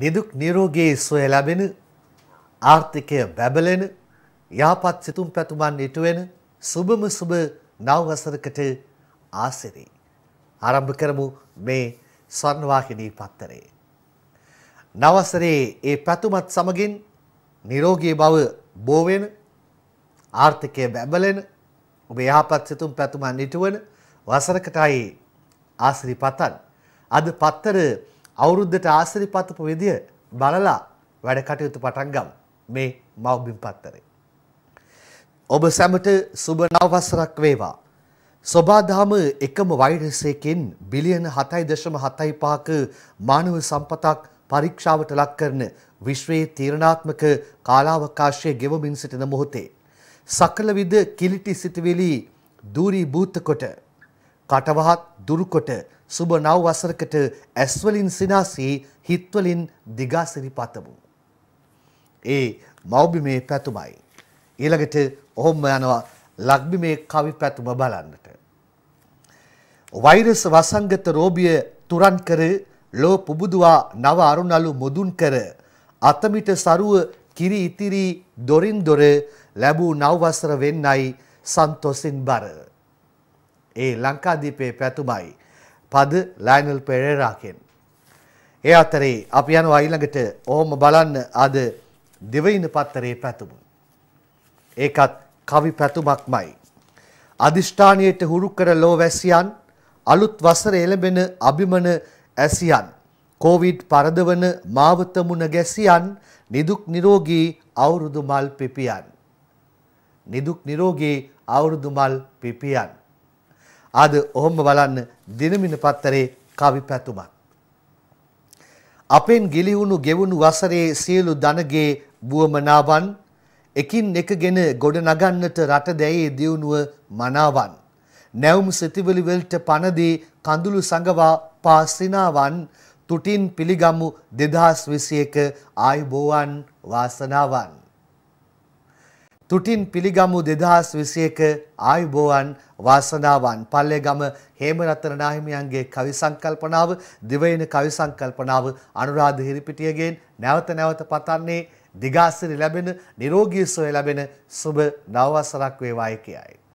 නිදුක් නිරෝගී සුවය ලැබෙන ආර්ථිකය බැබලෙන යහපත් සිතුම් පැතුමන් ඉටුවෙන සුබම සුබ නවවසරකට ආසිරි. ආරම්භ කරමු මේ ස්වර්ණවාහිනී පත්තරේ. නවසරේ ඒ පැතුමත් සමගින් නිරෝගී බව බෝවෙන ආර්ථිකය බැබලෙන ඔබ යහපත් සිතුම් පැතුමන් ඉටුවන වසරකටයි ආසිරි පතන්. අද පත්තර අවුරුද්දට ආසිරිපත්තුපු විදිය බලලා වැඩ කටයුතු පටන් ගමු මේ මව්බිම් පත්තරේ. ඔබ සැමට සුබ නවවසරක් වේවා. සොබාදහම එකම වෛරසයකින් බිලියන 7.75ක මානව සම්පතක් පරීක්ෂාවට ලක් කරන විශ්වයේ තීරණාත්මක කාලාවකාශයේ ගෙවමින් සිටින මොහොතේ සකලවිද කිලිටි සිටවිලි දූරී භූත කොට කටවහත් දුරුකොට සුබ නව වසරකට ඇස්වලින් සිනාසී හිත්වලින් දිගාසිරි පතමු. ඒ මෞබිමේ පැතුමයි. ඊළඟට ඔහොම යනවා ලක්බිමේ කවි පැතුම බලන්නට. වෛරස් වසංගත රෝබිය තුරන් කර ලෝ පුබුදුවා නව අරුණලු මුදුන් කර අතමිට සරුව කිරි ඉතිරි දොරින් දොර ලැබූ නවවසර වෙන්නයි සන්තොසින් බර. ඒ ලංකාදීපේ පැතුමයි. පද ලයිනල් පෙරේරාකෙන්. ඒ අතරේ අපි යනවා ඊළඟට ඔහොම බලන්න අද දෙවයින පත්තරේ පැතුම. ඒකත් කවි පැතුමක්මයි. අධිෂ්ඨානයට හුරු කර ලෝ වැසියන් අලුත් වසර එළඹෙන අභිමන ඇසියන් කෝවිඩ් පරදවන මාවත මුණ ගැසියන් නිදුක් නිරෝගී අවුරුදු මල් පිපියන් නිදුක් නිරෝගී අවුරුදු මල් පිපියන් අද ඔහොම බලන්න දිනමින පත්තරේ කවි පැතුමක්. අපෙන් ගිලිහුණු ගෙවුණු වසරේ සියලු දනගේ බුවමනාවන් එකින් එකගෙන ගොඩ නගන්නට රට දැයේ දියුණුව මනාවන්. නැවුම් සිතිවිලි වලට පනදී කඳුළු සඟවා පාස්සිනාවන් තුටින් පිළිගමු 2021 ආයුබෝවන් වාසනාවන්. තුටින් පිළිගමු 2021 ආයුබෝවන් වාසනාවන් පල්ලේගම හේමරත්න නාහිමියන්ගේ කවි සංකල්පනාව දිවයින කවි සංකල්පනාව අනුරාධ හිරිපිටියගෙන් නැවත නැවත පතන්නේ දිගාසිරි ලැබෙන නිරෝගී සුවය ලැබෙන සුබ නවවසරක් වේවායි කියයි